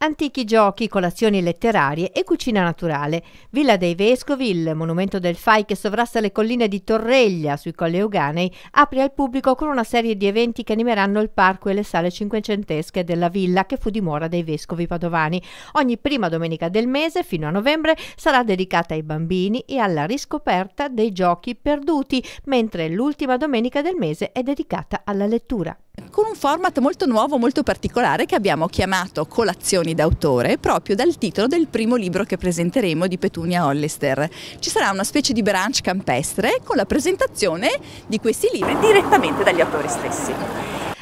Antichi giochi, colazioni letterarie e cucina naturale. Villa dei Vescovi, il monumento del FAI che sovrasta le colline di Torreglia sui Colli Euganei, apre al pubblico con una serie di eventi che animeranno il parco e le sale cinquecentesche della villa che fu dimora dei Vescovi padovani. Ogni prima domenica del mese, fino a novembre, sarà dedicata ai bambini e alla riscoperta dei giochi perduti, mentre l'ultima domenica del mese è dedicata alla lettura con un format molto nuovo, molto particolare che abbiamo chiamato Colazioni d'autore proprio dal titolo del primo libro che presenteremo di Petunia Hollister. Ci sarà una specie di branch campestre con la presentazione di questi libri direttamente dagli autori stessi.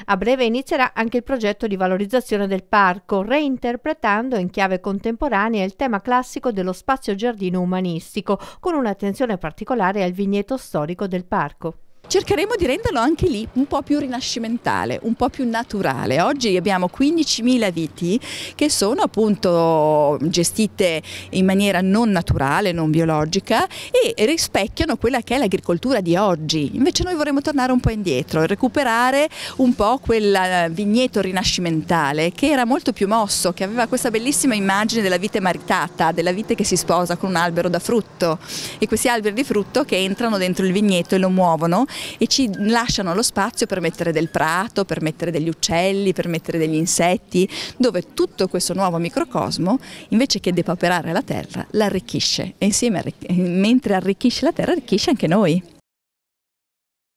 A breve inizierà anche il progetto di valorizzazione del parco, reinterpretando in chiave contemporanea il tema classico dello spazio giardino umanistico, con un'attenzione particolare al vigneto storico del parco. Cercheremo di renderlo anche lì un po' più rinascimentale, un po' più naturale. Oggi abbiamo 15.000 viti che sono appunto gestite in maniera non naturale, non biologica e rispecchiano quella che è l'agricoltura di oggi. Invece noi vorremmo tornare un po' indietro e recuperare un po' quel vigneto rinascimentale che era molto più mosso, che aveva questa bellissima immagine della vite maritata, della vite che si sposa con un albero da frutto e questi alberi di frutto che entrano dentro il vigneto e lo muovono e ci lasciano lo spazio per mettere del prato, per mettere degli uccelli, per mettere degli insetti, dove tutto questo nuovo microcosmo, invece che depaperare la terra, l'arricchisce e insieme mentre arricchisce la terra arricchisce anche noi.